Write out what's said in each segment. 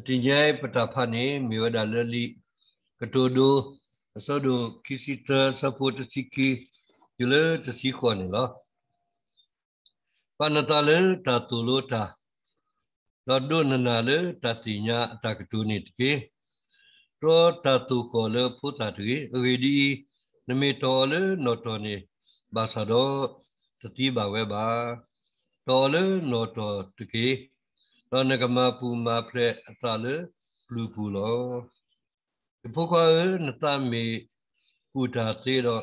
Setinyai petapane miwada leli ketudu asodu kisita sapu tesiki jule tesikon lo. Panatale tatulu ta. Lado nanale tatinya takduni tiki. Ro tatu kole putatri redi nemitole notone basado tetiba weba tole noto tiki. လောနကမပူမာဖရဲအတလေလူပူလောဒီပုခနတမေကုတာစေတော့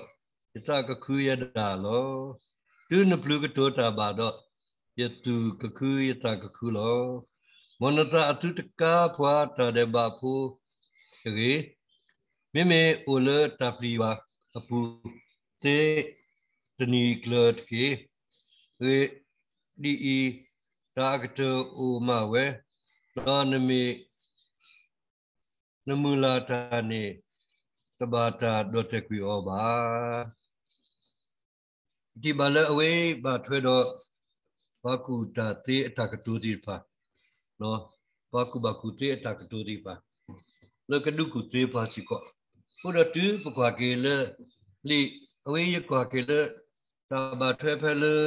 ယတကခုယတာလောဒုနပလူကတောတာပါတော့ယတုကခုယတကခုလောမနတအတုတကာဖွာတတဲ့ဘာဖူရေမိမေအိုလတပလီဝအပူတေတနီကလတ်ကေရေဒီကာကတုဥမဝေလောနမိနမူလာတာနိတဘာတာဒုတကွေဩဘာဒီဘလအဝေးဘာထွေတော့ဘကုတာတေအတကတုတိပါနော်ဘကုဘကုတေအတကတုတိပါလောကဒုကုတေပါစီကောဘုရတူပကွာကေလလိအဝေးရကွာကေလတဘာထွေဖဲလော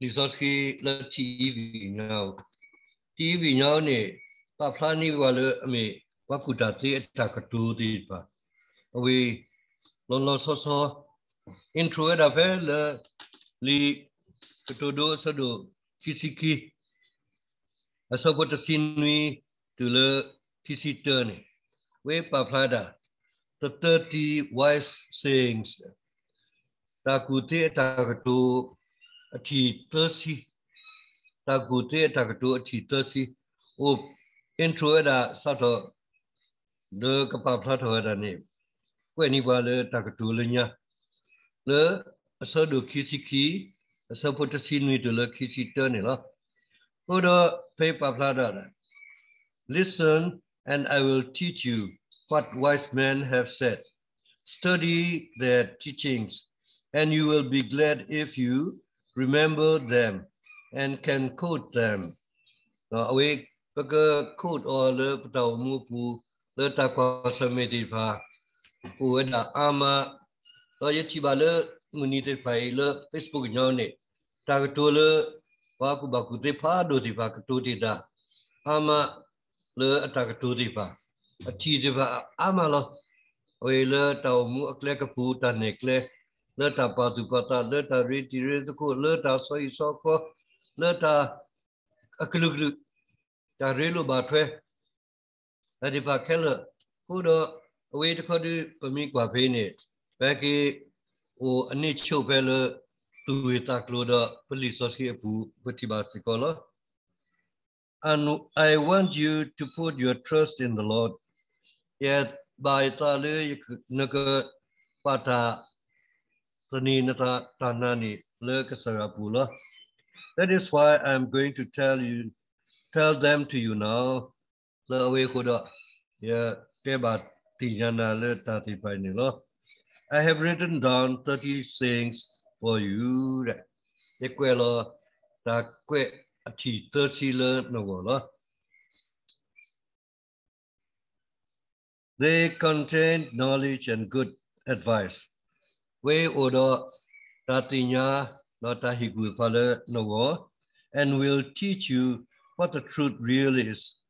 လီဇော့စကီလက်တီအီဗီနောတီအီဗီနောနဲ့ပပလာနီဘာလို့အမေဘကူတာတေးအတကတူတီပါအဝေးလုံးလုံးဆော့ဆော့အင်ထရိုရပဲလလီကတူဒိုဆဒိုဖီစီကီအဆောက်ပတစင်နီဒူလဖီစီတာနဲ့ဝေပပလာဒါ the 30 wise sayings ta kuti ta kutu a chi tơ si ta cụ tê ta cụ tụ chi tơ si u in tru da sa tho de ka pa pha tho da ni kwe ni ba le ta cụ tụ le nya le sa du khi si khi sa phu ta si ni de le khi si ni la u pe pa pha da listen and i will teach you what wise men have said study their teachings and you will be glad if you remember them and can quote them. Now, we quote all the patau mu the le ta kwa samedi pa ama lo ye chi pai facebook nyo ne ta ka tu le pa ku ba da ama le pa a lo we le tau mu akle ka pu ta ne Leta Patupata, Leta Riti Ritaku, Leta Soy Soko, Leta Akuluglu, Tarilu Batwe, Adipa Keller, Kudo, away to Kodu Pamikwa Pene, Becky, O Anicho Bella, Tuita Cloda, Police Oshiapu, Putibasikola. And I want you to put your trust in the Lord. Yet by Tali Naka Pata that is why I'm going to tell you tell them to you now เลอเวคุดะยะเตบาติยานาเลตาติไปนิล I have written down 30 sayings for you They contain knowledge and good advice we odo tatinya lota higu pala and we will teach you what the truth really is.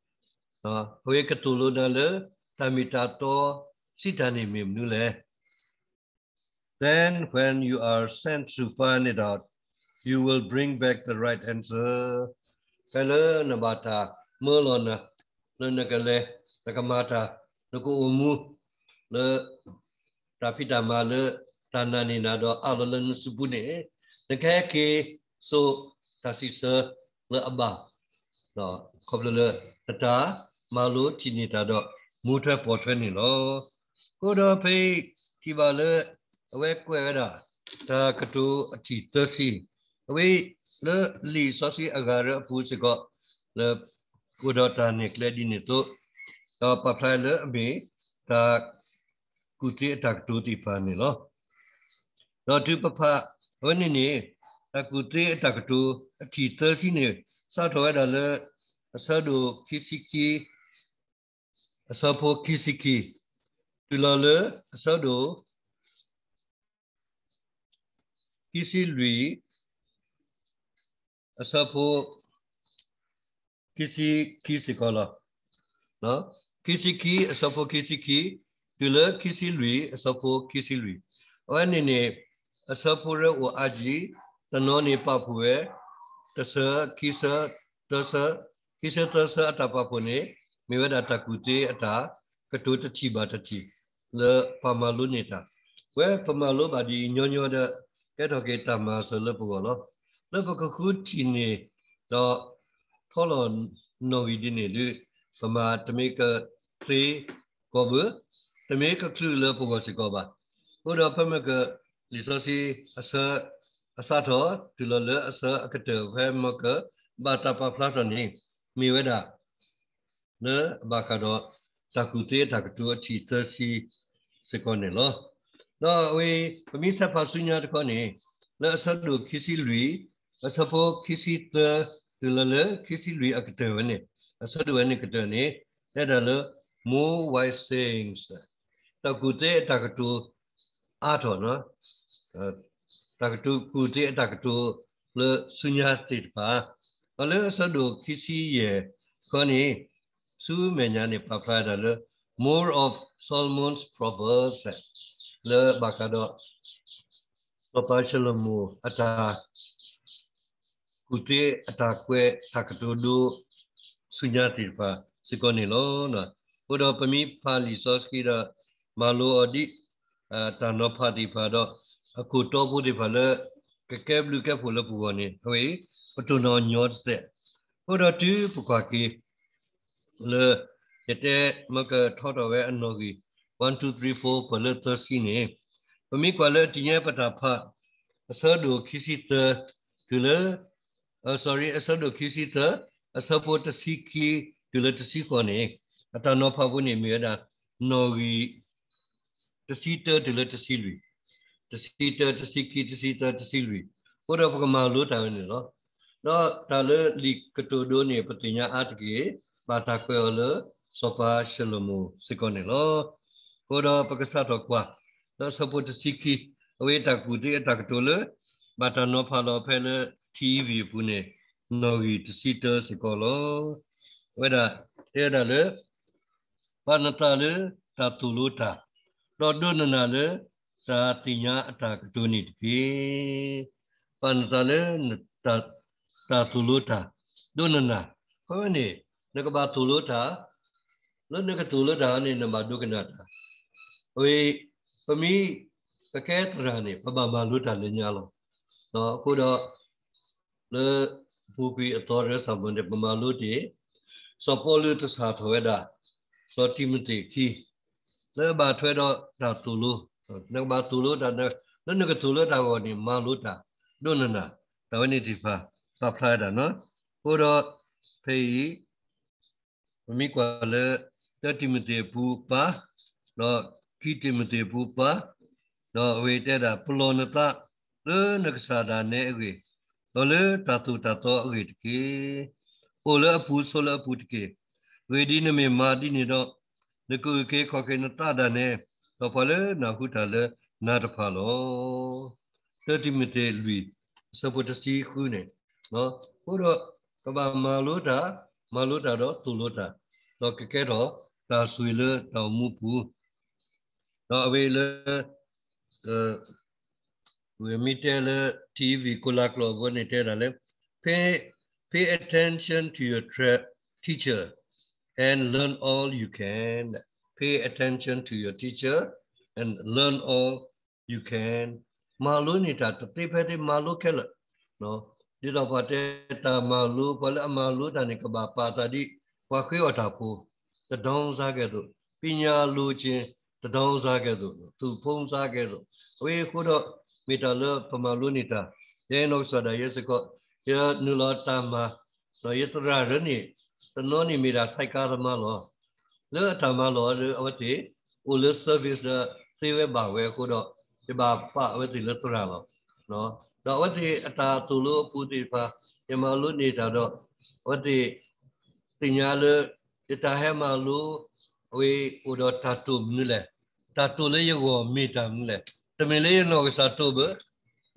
No, we katulo na le tamitato sitanimim nule. Then when you are sent to find it out, you will bring back the right answer. Kala nabata, merlona, le nagale, nakamata, naku umu, le tapitama le tanah ni nado alalan sebune dekai ke so tasisa le abah no kobla le tata malu chini tado mutha potwe ni lo ko do phe ti ba le awe kwe da ta katu athi tasi awe le li so si agara pu se ko le ko do ta ne kle di ni to ta pa phai le abi ta kuti tak tu ti pa ni lo တော့ဒီပဖဘယ်နည်းနေအကူတေးတကတူအထီသစီနေစတော်ရတာလေအစဒုခိစီကီအစဖို့ခိစီကီဒီလလေအစဒုခိစီလူအစဖို့ခိစီခိစီကလာနော်ခိစီကီအစဖို့ခိစီကီဒီလခိစီလူအစဖို့ခိစီလူအဲ့နည်းနေ asapura o aji tanoni papue tasa kisa tasa kisa tasa atapapone miwa data kute ata kedu tachi ba tachi le pamalu neta we pamalu ba di nyonyo da kedo ke tama se le pugo lo le pugo ku ti ne do tholo no wi di ne lu pama tame ka tre ko bu tame ka klu le pugo se ko ba ko do pama ka လီဆိုစီအဆာအဆာတော်ဒီလိုလဲအဆာအကတေဝဲမကဘာတာပဖလာတော်နေမိဝဲတာနဲဘာကတော့တကူတေတကတူအချီတစီစကောနေလောနော်ဝေပမိဆက်ဖာဆုညာတကောနေလဲအဆာတို့ခီစီလူအဆာဖို့ခီစီတဒီလိုလဲခီစီလူအကတေဝနေအဆာတို့ဝနေကတေနေတဲ့တယ်လို့ more wise sayings တကူတေတကတူအားတော်နော်ตักตุกูที่ตักตูเลสุญญาติดปะเลสะดวกคิซีเยคนนี้ซูเมญานิปาฟาดเล more of Solomon's proverbs เลบักดอสปาชลมูอัตากูที่อัตากเวตักตูดูสุญญาติดปะสิคนนี้ล้อนะพุอธพมีพาลิสอสกีดามาลูอดีตานอพาติพะดอအခုတော့ကိုဒီဖလကကဲဘလူကဲဖလပူဝနေဟွေပတုနောညောစက်ဟိုတော့တူပကွာကီလေရတဲ့မကထောတော်ဝဲအနော်ကြီး1 2 3 4ပလတ်သစီနေပမိကွာလေတင်ရပတာဖအစဒိုခီစီတတူလေ sorry အစဒိုခီစီတအစပေါ်တစီခီတူလေတစီကောနေအတနောဖဘူးနေမြေတာနော်ကြီးတစီတတူလေတစီလူစီတတစီကီတစီတတစီလူဟိုတော့ပကမာလို့တာနေနော်တော့ဒါလေလီကတိုဒိုနေပတိညာအတ်ကေပါတာကွယ်လို့စပါရှလမူစကောနေလို့ဟိုတော့ပက္ကသတော့ကွာတော့စပုတစီကီအဝေးတကူတေတကတိုလေဘာတနောဖာလောဖဲလေ TV ဘူးနေနော်ဂီတစီတစကောလို့ဝဲတာအဲ့ဒါလေဘာနတာလေတာတူလို့တာတော့ဒုနနာလေသာတိညာအတာကတုန်တကေပန္တလေတတာသူလတာဒုနနာဟောနေနကဘာသူလတာလောနကသူလတာနေနမဒုကနာတာဝေပမိပကဲတရာနေပပမလွတာလညာလောတော့အခုတော့လေဘူပီအတော်ရဆံဘွန်တဲ့ပမလွတီစပေါ်လူတစာထွေတာစောတိမတိခီလေဘာထွေတော့တာသူလောနှုတ်ပါသူလို့တာနှုတ်နှုတ်သူလို့တာကိုဒီမလို့တာဒုနနာတဝနေဒီဖာပဖလာတာနော်ဟိုတော့ဖေးမမိကွာလေတတိမတေဘူပါတော့ခိတိမတေဘူပါတော့အဝေတက်တာပလောနတလေနက္ခာဒာနေအေတော့လေတတုတတောအေတကေအိုလအပူဆိုလအပူတကေဝေဒီနမေမာတိနေတော့နကုကေခောကေနတဒါနေတော့ဖလဲနာခုထလဲနာတဖာလောတတိမတေလူစပုတစီခုနေနော်ဟိုတော့ကဘာမာလို့တာမာလို့တာတော့သူလို့တာတော့ကဲတော့သာဆွေလတော်မူပူတော့အဝေလအဲဝေမီတဲလ TV ကိုလာကလောဘနေတဲလာလဲ pay pay attention to your teacher and learn all you can pay attention to your teacher and learn all you can malu ni ta te phe te malu khel no di da pa te ta malu pa la malu ta ni ka ba pa ta di kwa khwe wa ta pu ta dong sa kae do ပညာလိုခြင်းတဒေါင်းစားကဲ့သို့သူဖုံးစားကဲ့သို့ဝေခုတော့မီတာလပမာလုနီတာယေနုဆဒယေစကောယေနုလတာမသောယတရရနိတနောနိမီရာစိုက်ကားသမားလောเนื้อธรรมะหลอหรืออวติอุลเซอร์วิสเดอที่เว็บบาเวกูดอกจะบาปะอวติเลตระหรอเนาะดอกอวติอัตาตุลุปุติภายมาลุนีตาดอกอวติติญาเลจิตาให้มาลุเวอุดตาตุมนี่แหละตาตุเลยยังวมีตามนี่แหละတမင်လေးရောကစားတုဘ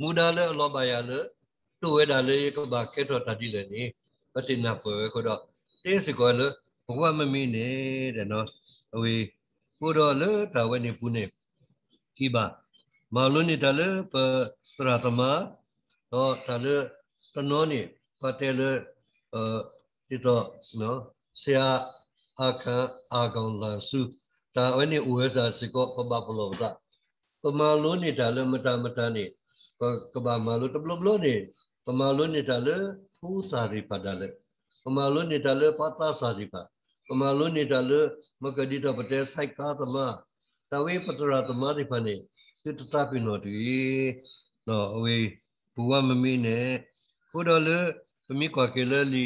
မူဒါလေအလောပါရလေတုဝဲဒါလေးကဘာကဲတော့တတိလည်းနေပတိနာပွဲခေါ်တော့တင်းစကောလေဘဝမမင်းနဲ့တဲ့နော်ဟိုကိုတော်လေတာဝနေပုန်နေဒီပါမာလုံးနေတလေပပရသမတော့တလေတနောနေပတဲလေအဲဒီတော့နော်ဆရာအခအာကောင်လာစုတာဝနေဥဝဇာစကောပပပလောတာပမာလုံးနေတလေမတမတနေကဘာမာလုံးတဘလဘလုံးနေပမာလုံးနေတလေဖူးစာရိပတလေပမာလုံးနေတလေပတ္တစာရိပါမမလုံးနေတာလမကဒီတာပတဲဆိုင်ကားသမားတဝေပတရာသမားဒီဖနေသူတတပင်တော်ဒီနော်အဝေးဘူဝမမီနဲ့ကိုတော်လပမိကွာကေလလီ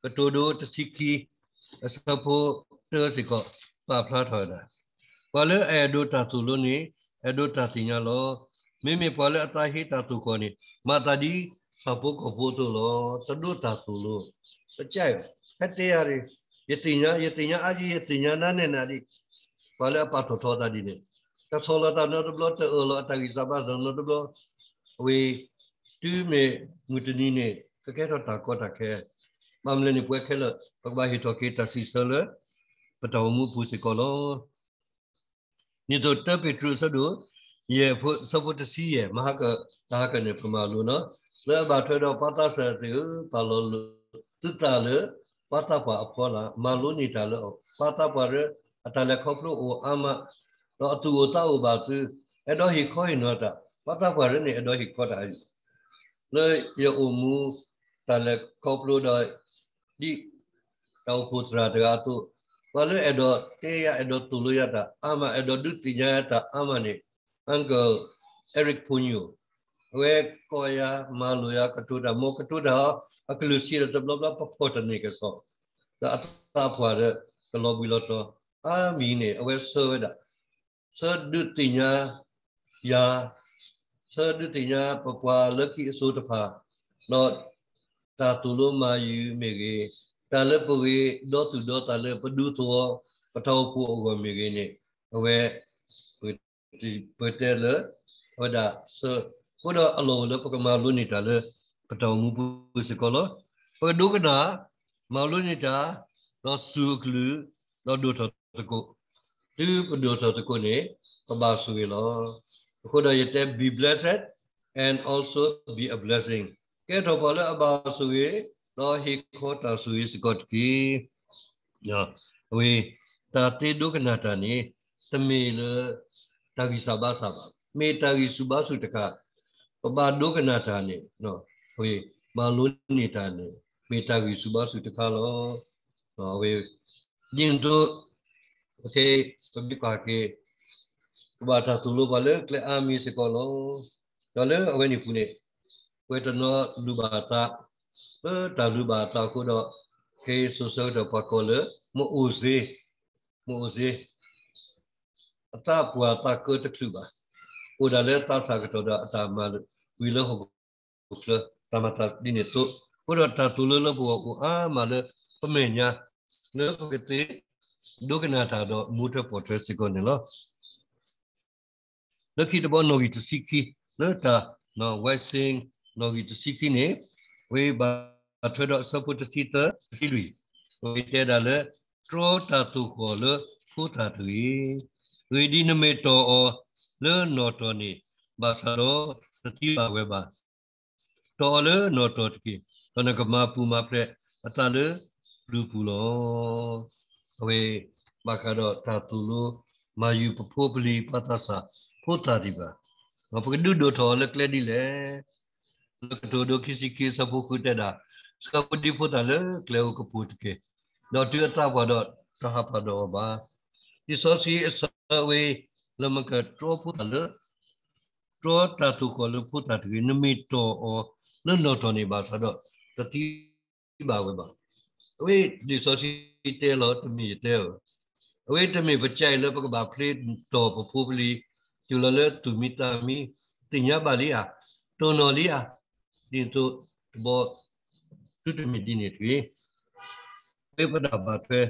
ပတိုဒိုတစီကီအစဖို့တေစီကပါဖလားထော်တာပလဲအေဒိုတာသူလုံးနေအေဒိုတာတင်ရလောမိမိပလဲအတာဟိတာသူခေါ်နေမာတာဒီစဖို့ကဖို့တော်လောတဒိုတာသူလုံးတကြိုက်ဟက်တရားတွေ yetinya yetinya aji yetinya nane nari pale apa to to tadi ne ta sola ta no blo te lo ta gi saba do no blo we tu me mutini ne ka ke to ta ko ta ke mamle ni pwe ke lo pagba hi to ke ta si so lo pataw mu pu si ko lo ni to ta petru sa do ye phu sa phu ta si ye ma ka ta ka ne pma lo no la ba thwe do pa ta sa te pa lo tu ta lo pata pa aphola maluni talo pata pa re atale khoplo o ama no atu o ta o ba tu edo hi khoi no ta pata pa re ni edo hi khota ai no ye o mu tale khoplo da di tau putra da tu wale edo te ya edo tulu ya ta ama edo du ti ya ta ama ni uncle eric punyu we koya maluya katuda mo katuda akalusia da bla bla papota ne ka so da ata phwa da ka lo bi lo to a mi ne awe so da so du ti nya ya so du ti nya pa pa la ki so ta pha no ta tu lo ma yu me ge ta le pu ge do tu do ta le pa du to pa tho pu o go me ge ne awe pe te le oda so ဘုရားအလုံးလည်းပကမာလုန်နေတာလည်းပတောမူပုစကောလပဒုကနာမောလုနိတာလောစုကလူလောဒုထတကုဒီပဒုထတကုနေပဘာဆူရလောခုဒရတဲ့ be blessed and also be a blessing ကဲတော့ဘာလဲအဘာဆူရလောဟိခောတာဆူရစကောတကီနော်ဝေတာတေဒုကနာတာနေတမေလတာဂီစာဘာစာဘာမေတာဂီစုဘာစုတကပပဒုကနာတာနေနော်ဝေဘာလုံးနေတာလေမေတ္တာကြီးစုပါစုတခါလောနော်ဝေညင်တို့โอเคတပိပါကေဘာသာသူလိုပါလေကလအာမီစကောလောတော်လေအဝဲနေဖူးနေဝေတနောလူပါတာပတာလူပါတာကိုတော့ခေဆုဆောတော့ပကောလေမူဦးစေမူဦးစေအတာပွာတာကိုတခုပါဟိုဒါလေတာစာကတော့အတာမလို့ဝီလဟောကလ tamata dini so ora ta tulolo ko ko a mala pamenya no ko kete do kana ta do mutra potre sikone lo no ki bo no gi to siki no ta no wesing no gi to siki ne we ba thwe do so put sita silui we te da le tro ta tu ko le ku ta tu yi we di na me to o le no to ni ba sa ro ti ba we ba တော်လေနော်တော်တကိတော်နကမပူမဖက်အတလေလူပူလောအဝေမခါတော့တာတူလိုမာယူပဖို့ပလီပတ္တသဖို့တာဒီပါငါပကဒုဒိုထော်လကလေဒီလေလကဒိုဒိုခိစီကိစဖို့ခုတဲ့တာစကပဒီဖို့တာလေကလေကပူတကေတော့တူတာပါတော့တဟပါတော့ပါဒီစောစီအစဝေးလမကတောဖို့တာလေတောတာတူကိုလဖို့တာဒီနမီတောအောလွတ်တော်တော်နေပါဆိုတော့တတိပါဝဲပါအဝေးဒီဆိုစီတဲလို့တမီတဲအဝေးတမီပကြိုက်လို့ပကဘာဖလေးတော်ပဖူပလီကျူလလဲသူမီတာမီတင်ရပါလီယာတွန်တော်လီယာဒီတို့ဘောသူတမီဒီနေတွေပေပဒါဘာထွဲ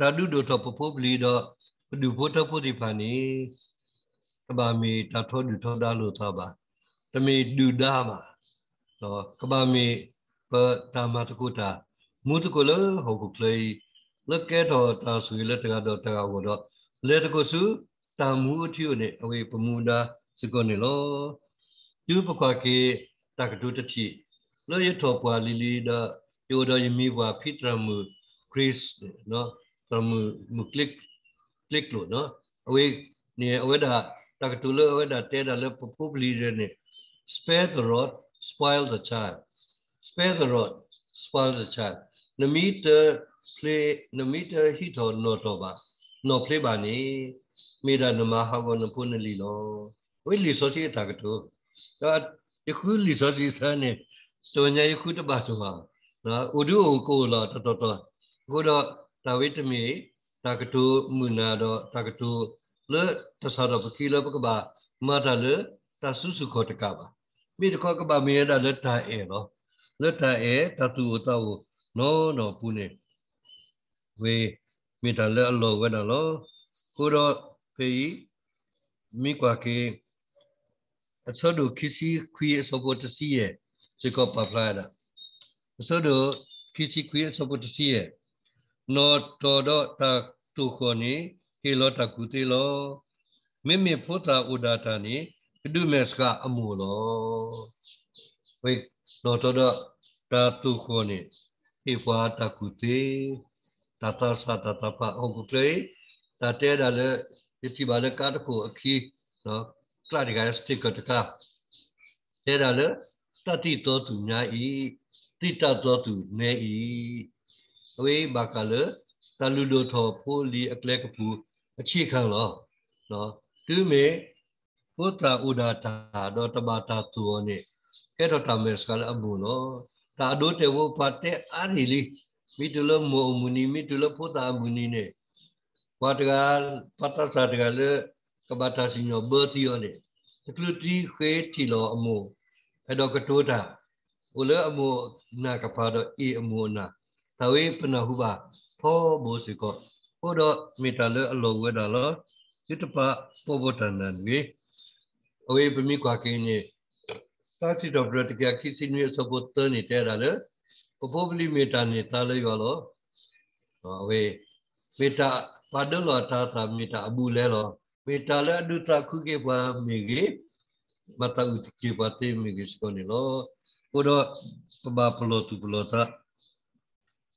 ဒါဒုတို့တော်ပဖူပလီတော့ဒုဖို့တော်ဖို့ဒီဖာနေတပါမီတထောဒုထောဒါလို့သာပါတမီဒုဒါပါလောကဘာမီပတာမတကုတာမုတကုလဟောကုကလေလက်ကဲတော်တာဆူလက်တကတော့တကောတော့လက်တကုစုတာမူအထျုနဲ့အဝေပမူနာစကုနေလောယူပကွာကေတကတုတတိလောရထောပွာလီလီဒယောဒယမီဘွာဖိတရမူခရစ်နော်တရမူမူကလစ်ကလစ်လို့နော်အဝေနေအဝေဒါတကတုလအဝေဒါတဲဒါလပပူပလီရနေ spare the rod spoil the child. Spare the rod, spoil the child. Namita play namita hito no toba. No play bani. Mira namahago napunali lo. We lisosi tagato. That you could lisosi sane. Tonya you could about to have. Now, Udu unko la tatota. Good or Tawit me. Tagato munado tagato. Le tasada pakila pakaba. Mata le tasusu kotakaba. မိတခေါကပမေရတာလက်ထာအေနော်လက်ထာအေတတူတော့နော်နော်ပူနေဝေမိတလက်အလောဝဲတာလောကိုတော့ဖေကြီးမိကွာကေအစတို့ခီစီခွေစပေါ်တစီရဲ့စေကောပပလာတာအစတို့ခီစီခွေစပေါ်တစီရဲ့နော်တော်တော့တာတူခေါနေဟေလောတကူတေလောမိမိဖို့တာဥဒါတာနေပြတုမေစကအမှုလောဝိလောတောဒတာတုခောနိဧဝါတကုတေတတသတတပအောင်ကုလေတတဲဒါလေယတိဘာလကတကိုအခီနော်ကလာဒီကစတစ်ကတကတဲဒါလေတတိတောသူညာဤတိတတောသူနေဤအဝေးဘာကလေတလူလိုထောဖိုလီအကလကပူအခြေခံလောနော်သူမေ Putra udata do tabata tuone. Kedo tamer skala abuno. Ta do te wo pate arili. Mitula mo muni mitula puta muni ne. Patgal pata sadgal kabata sinyo bertione. Tekluti kwe tilo amu. Kedo ketuta. Ule amu na kapado i amu na. Tawi penahuba. Po bosiko. Odo mitale alo wedalo. Itu pak pobotanan nih. away pemi kwa kini tasi dobro tiga kisi ni sobo tani tera le probably meta ni tala yalo away meta padalo tata meta abu le lo meta le adu taku ke pa migi mata utiki pati migi skoni lo kodo ba pelo tu pelo ta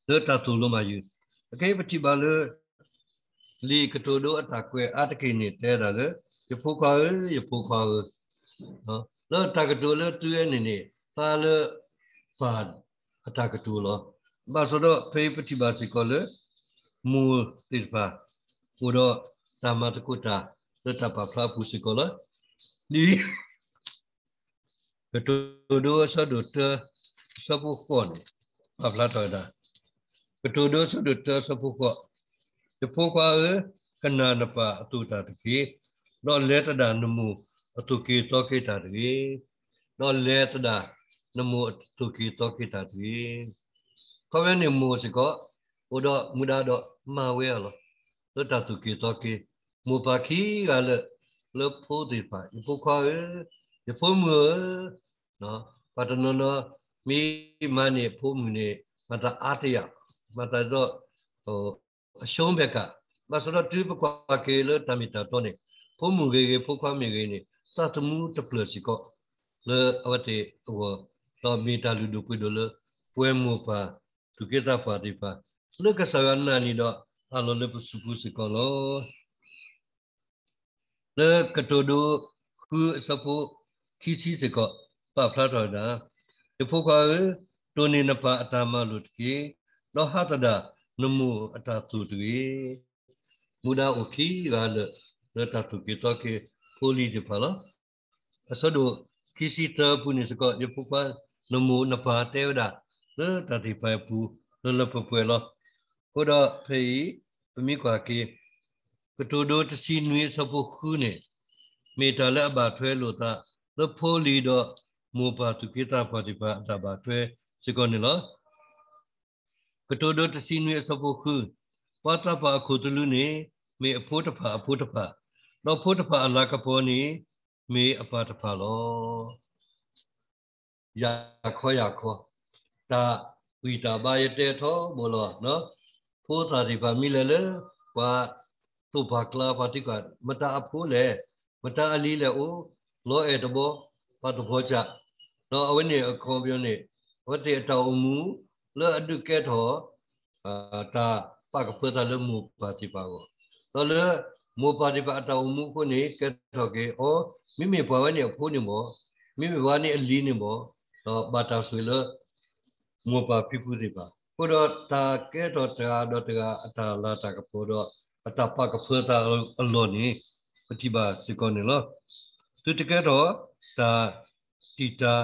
le tatu lo mayu okay pati ba le li ketodo atakwe atake ni tera le ယဖို့ခါယဖို့ခါနော်လောတကတူလောတူရဲ့နေနေသာလောပါအတကတူလောဘာဆိုတော့ဖေးပတိပါစီကောလေမူတိပါဟိုတော့တာမတကုတာသတ္တပါဖလာပူစီကောလေဒီဘတူဒိုဆဒုတစပုခွန်ပဖလာတော်ဒါဘတူဒိုဆဒုတစပုခွန်ဒီဖို့ခွာကနာနပါအတူတာတကြီးနော်လဲတဒါနမူအတုကေတောကေတာတေနော်လဲတဒါနမူအတုကေတောကေတာတေခေါ်ရနေမူစကောဟိုတော့မူဒါတော့မာဝဲရလောတတတုကေတောကေမူပါခီကလည်းလဖို့ဒီပါဒီပုခါရဖို့မူနော်ပါတနနောမိမနေဖို့မူနေမတအားတရမတတော့ဟိုအရှုံးဘက်ကမဆရတူပကွာကေလတမီတာတော့နေဖိုးမူကေကေဖိုးခွားမြေကေနေသတ်မှုတပလစီကောလေအဝတေဝလောမီတာလူလူကွေဒလပွဲမူပါသူကေတာပါတိပါလေကဆာနာနီတော့အလောလေပစုပုစကောလောလေကတိုဒုခုစပုခီစီစကောပဖလာတော်တာဒီဖိုးခွားတိုနေနပါအတာမလူတကေလောဟတဒနမူအတာသူတွေမူနာအိုခီရာလော leta tu kita ke poli di pala asado kisi ta puni saka di pupa nemu napa teo da le tati pai pu le le pu pu lo koda pei pemi kwa ke ketudo tsi nui sapu khu ne me ta la ba thwe lo ta le poli do mu pa tu kita pa di pa da ba thwe sikon ni lo ketudo tsi nui sapu khu ပတ္တပါခုတလူနေမေအဖို့တဖာအဖို့တဖာတော့ဖို့တဖာအလကပေါ်နေမေအပါတဖာလောရခေါ်ရခေါ်ဒါဝိတာဘာရတဲ့ထောဘောလောနော်ဖို့သာဒီပါမိလဲလဲဘာသူဘာကလာပါတိကမတာအဖိုးလဲမတာအလီလဲအိုလောဧတဘောဘာတဘောချနော်အဝိနေအခေါ်ပြောနေဝတ္တေတောမူလောအတုကဲထောအာတာပကပဒလမှုပါတိပါဘောတော်လောမောပါဒီပါအတော်မှုခုနေကဲတော့ကေအောမိမိဘဝနဲ့ဖိုးနေမောမိမိဘဝနဲ့အလီနေမောတော့ပါတာဆွေလမောပါဖိပုရိပါကိုတော့တာကဲတော့တာတော့တာအတာလာတာကပေါ်တော့အတာပါကဖတာအလောနေပတိပါစကောနေလောသူတကယ်တော့တာတီတာ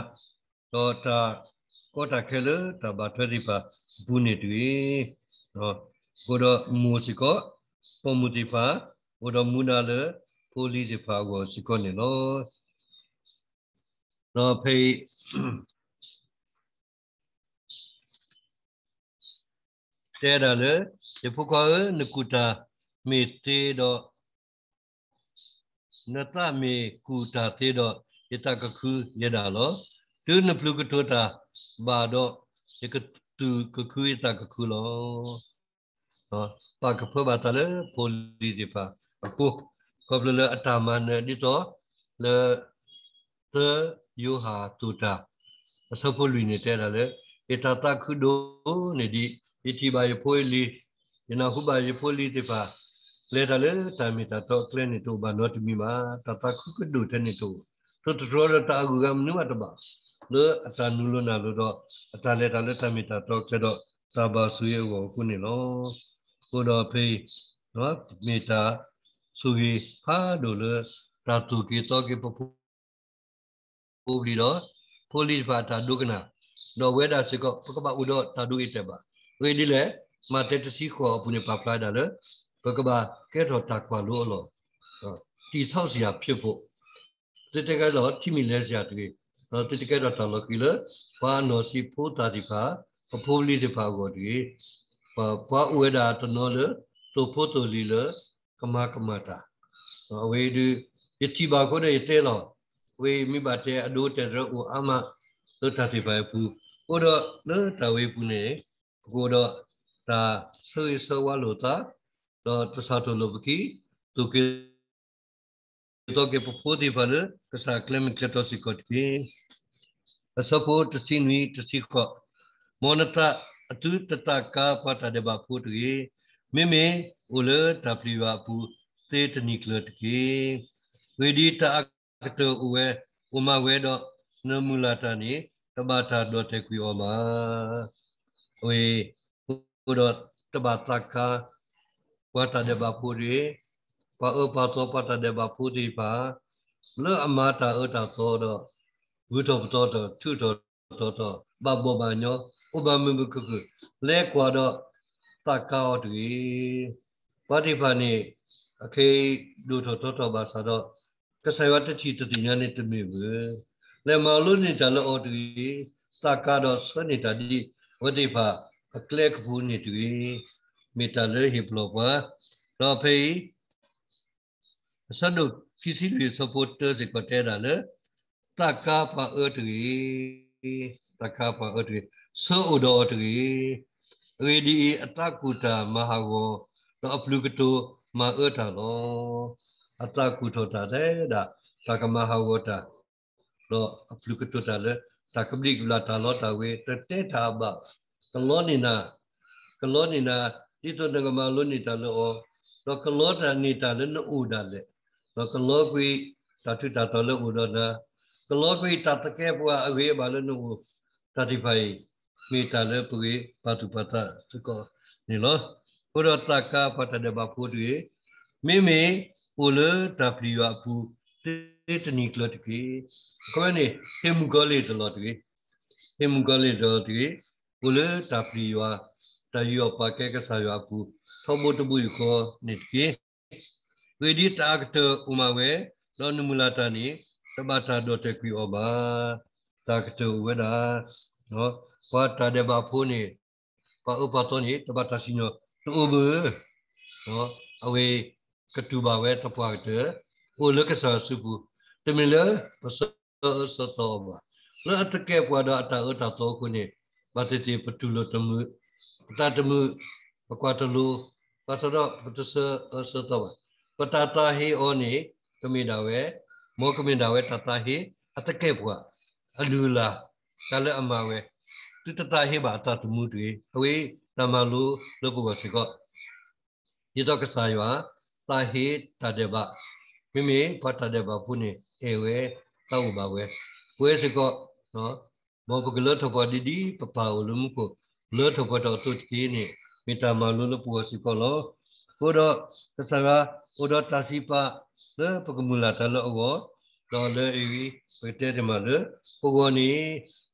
တော့တာကိုတာခဲလတာဘာထွေဒီပါဘူးနေတွေတော့ကိုတော့မူစကောပုံမူတီပါဥဒမူနာလေဖိုလီဒီဖာကိုစကောနေလို့တော့ဖေးတဲရလေဒီဖုကောနကူတာမေတေတော့နတမေကူတာတေတော့ယတကခုရတာလို့ဒုနပလူကတောတာဘာတော့ယကတူကခုယတကခုလို့တော့ပါကဖဘတာလေဖိုလီဒီဖာအခုကောလလအတာမနဒီတော့လေတေယိုဟာတူတာအစဖို့လူနေတဲ့လာလေဧတတာခုဒိုနေဒီဣတိဘာယဖိုလီယနာဟုဘာယဖိုလီတေပါလေတလေတာမီတာတော့ကလနေတူဘာနော့တမီမာတတာခုကဒိုတဲ့နေတူတို့တော်တော်တာကူကမနုမတပါလေအတာနူလနာလို့တော့အတာလေတာလေတာမီတာတော့ကျတော့သာဘာဆူရဲ့ကိုခုနေလို့ကိုတော်ဖေးနော်မီတာ sugi pha do le ra tu ki to ki pa pu li do pu li pha ta du kana no we da se ko pa ka ba u do ta du i te ba we di le ma te te si ko pu ne pa pla da le pa ka ba ke tho ta kwa lo lo ti sao sia phit pho te te ka lo ti mi le sia tu ki no te te ka da ta lo ki le pha no si pho ta di pha pa pu li di pha go di pa pa u da ta no le to pho to li le မကမတာအဝေဒယတိဘာကိုတဲ့တဲလောဝေမိဘတဲ့အဒိုတဲရောအမသုတ္တတိပါပူကိုတော့နော်တဝေပူနေကိုတော့ဒါဆွေဆွာလို့တာတော့တဆတ်လို့ပကီသူကေတော့ကေပဖို့ဒီပါလေကစားကလမကတော့စီကတ်ကေအစဖို့တစီနီတစီကမောနတာအတူတတကားပတ်တဲ့ဘာဖို့တကြီးမေမေဥလတပလီဝပူသေတနိကလတကေဝေဒီတာကတောဝေဥမဝေတော့နမူလာတနိတဘာတာဒေါ်တကွေဩမာဝေဘုဒ္ဓတဘာတကဝတတေဘပူရိပအပသောပတတေဘပူရိပါလောအမတာဥတသောတော့ဝိတောပတောတုတောတောဘဘောဘညောဥပမမကကလဲကွာတော့တကောတွေပฏิဖာနေအခေဒုထထထဘာသာတော့ကဆယဝတ္တိတတိညာနဲ့တမိဘူးလေမလုံးနေတလောတွေတကားတော့ဆွနေတာဒီဝတိဖာအကလက်ကဘူးနေတွေမေတ္တာလေဟိဘလောပါတော့ဖေးဆန်တို့ဖီစီလူစပေါ်တာစကတဲတာလေတကားပါအတွေတကားပါအတွေဆိုးတော်တွေဝေဒီအတကုတာမဟာဝတော့အပလူကတောမအဋ္ဌာလောအတကုထောတာတဲ့ဒါတကမဟာဝတာတော့အပလူကတောတာလေတကပလိကလာတာလောတာဝေတတေတာဘကလောနိနာ ကလောနိနာဒီတော့ငမလောနိတာလောတော့ကလောတာနိတာလည်းနှုတ်တာလေတော့ကလောကွေတတုတာတော်လို့ဥဒနာ ကလောကွေတတကဲပွားအဝေးပါလို့နှုတ်တတိပိုင်မေတ္တာလည်းပုဂိပတုပတ္တသုကောနီလောဘုရတကပတ္တတဘဖို့တွေမိမိပုလတပိယဘူးတေတနိကလတကေကောနေတေမူကောလေးတလောတွေတေမူကောလေးတော်တွေပုလတပိယတယောပကေကဆာယဘူးသောမတဘူးကောနိတကေဝေဒီတာကတဥမဝေလောနမူလာတနိတပတာတော်တကွီဩဘာတာကတဝေဒာနော် Wa ta de ba phu ni pa u pa to ni ta ba ta si no tu u bu. No awe ka tu ba we ta pa de. O le ka sa su bu. Te mi le pa so so to ba. Le ta ke pa da ta u ta to ku ni ba te te pa tu lo ta mu. Ta ta mu pa kwa ta lu pa so do pa ta so so to ba. Pa ta ta hi o ni ka mi da we. Mo ka mi da we ta ta hi အတကယ်ဘွာအလူလာကလည်းအမှားပဲတုတတဟေဘာတတမှုတွေအဝေးနမလူလောပုဂ္ဂိုလ်စေကောယေတော့ကစားယောတာဟေတတေဘမိမိဖတ်တေဘဖုန်ဧဝေတောက်ပါဝဲပွဲစေကောနော်မောပကလထပဒီဒီပပဝလုံကိုလောထပတော်တုတ်ကီနေမေတ္တာမလူလောပုဂ္ဂိုလ်စေကောလောဘုဒ္ဓကစားယောဘုဒ္ဓတသိပလေပကမူလာတလောအောတော်လေဤဝိတေတမလေပုဂ္ဂိုလ်နီ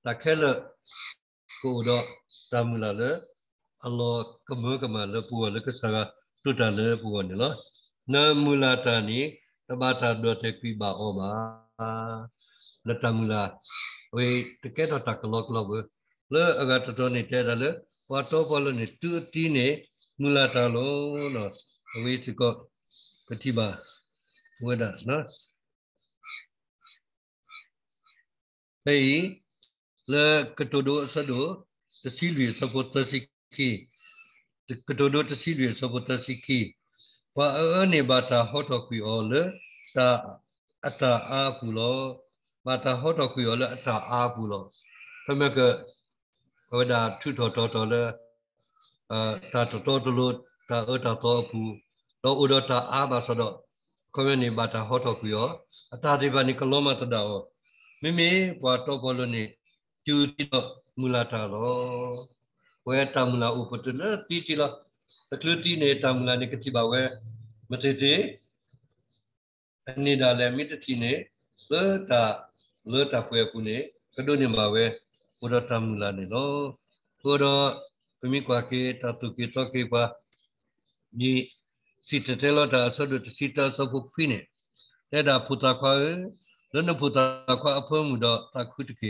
တခဲလောကိုတော့တာမူလာလေအလောကမကမလပူလကဆာကတူတလေပူနေလားနမူလာတနီတဘာတာဒတ်ကီဘာဟောမာလတမူလာဝေတကက်တော့တကလောကလောဘလေအကတတော်နေတဲ့လေဝတ်တော်ပေါ်လို့နေတူတီနေမူလာတလုံးတော့အဝေးချကပတိပါဝေဒနော်ဟေး le ketodo sado te silwi sapota siki te ketodo te silwi sapota siki pa ane bata hoto kui ole ta ata a pulo bata hoto kui ole ata a pulo pame ke kawada tu to to to le ta to to to lo ta ata to pu lo udo ta a basado kome ni bata hoto kui o ata riba ni kaloma tada o mimi wa to polo ni จูติโลมูลาตาโลเวตามูลาอุปตุลตีติโลตะคลุตีเนตามูลาเนกติบาเวมะเตเตအနေတာလဲမိတတိနေလောတာလောတာဖွယ်ကူနေကဒုနေမှာပဲဘုရတမူလာနေလို့ဘုရပမိကွာကေတတုကေတောကေပါညီစီတတဲလောတာဆဒုတစီတဆဖုဖိနေတဲ့တာဖုတာခွာလောနဖုတာခွာအဖုံမှုတော့တခုတကေ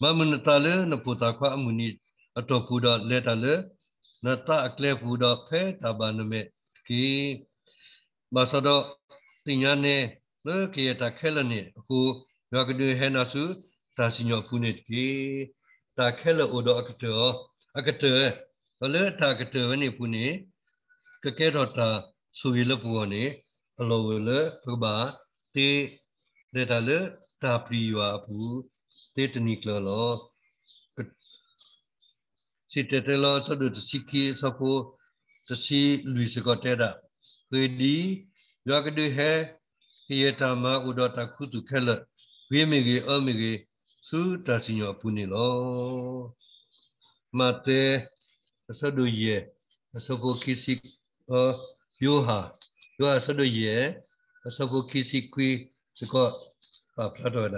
မမနတလေနပူတာခွအမှုနိအတော်ပူတော့လက်တလေနတအကလေပူတော့ဖဲတဘာနမေကီမဆဒတင်ညာနေလေကေတခဲလနေအခုရောကဒူဟဲနာစုတာစညောဖူနေကီတခဲလအိုတော့အကတောအကတောလေတာကတောနေဖူနေကကဲတော့တာဆူရလပူနေအလောဝေလပကဘာတေဒေတလေတာပရီယွာဘူးเตตนิกลลอสิเตเตลอสะดุดสิกีสะโพตสีลุยสกอเตดาเฮดียากดือเฮกิยตามาอุดตะคุตุเคลဝိမေကေအမေကေသုတသညောပုနေလောမတေအစဒုယေအစကိုခိစီအယောဟာယောအစဒုယေအစကိုခိစီကွေစကောပပလာတော်ဒ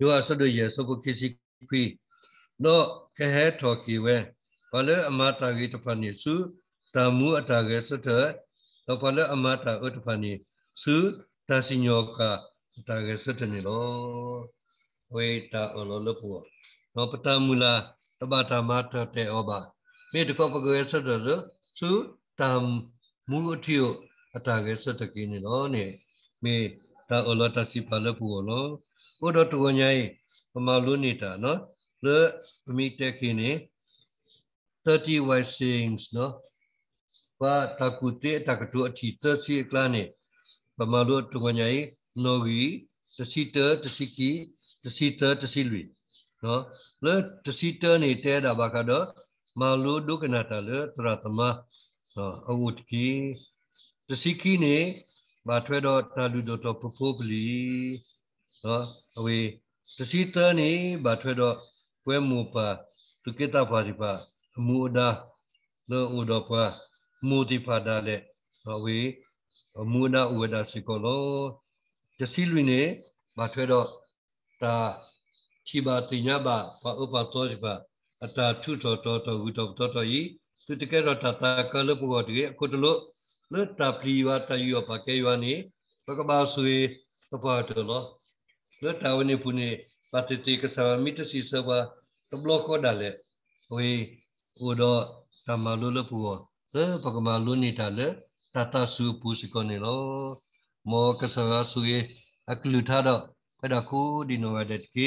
유아서도예서고키시퀴너개해토키웨벌레아마타기토파니수다무아타게서터너벌레아마타어토파니수다시뇨카아타게서터니로웨이타올로로포너파타물라타바타마타테오바메드코버거에서터로수다무티오아타게서터기니로네메တာအလောတစီပါလပူလောဘုဒ္ဓတူညာယပမလုနေတာနော်လေပမိတခိနေ30 wise sayings နော်ဘာတကုတေတကတုအတိသစီကလနေပမလုတူညာယနောဂီတစီတတစီကီတစီတတစီလူနော်လေတစီတနေတဲတာဘာကတော့မလုဒုက္ခနာတလေသရတမအဝုတ်ကီတစီကီနေมาทวยดอตาลูดอตอปโพบลีเนาะอเวตะซีเตนี่บาทวยดอပွဲမူပါသူကိတပါဒီပါအမူဒာလောဥဒပါမူဒီပါဒါလေအဝေအမူနာဥဝဒစိကောလောတစီလွင်နေမထွဲတော့တာခြိပါတိညာပါဘာဥပါတော်ဒီပါအတာထုတော်တော်တော်ဟူတော်တော်တော်ဤသူတကယ်တော့တာကလပုဂ္ဂိုလ်ဒီအခုတလို့လွတ်တပရိဝတယောပကေယောနိဘဂဝါဆွေသဘာတောလလွတ်တဝနိပုနေပတတိကသဝမိတစီသဘာတဘလခောဒါလေဝေဥဒောဓမ္မလုလပူောသေဘဂမလုနေတာလေတတဆူပူစကောနေလောမောကသဝဆွေအကလူထတော့ဖဒခုဒီနောဒတ်ကေ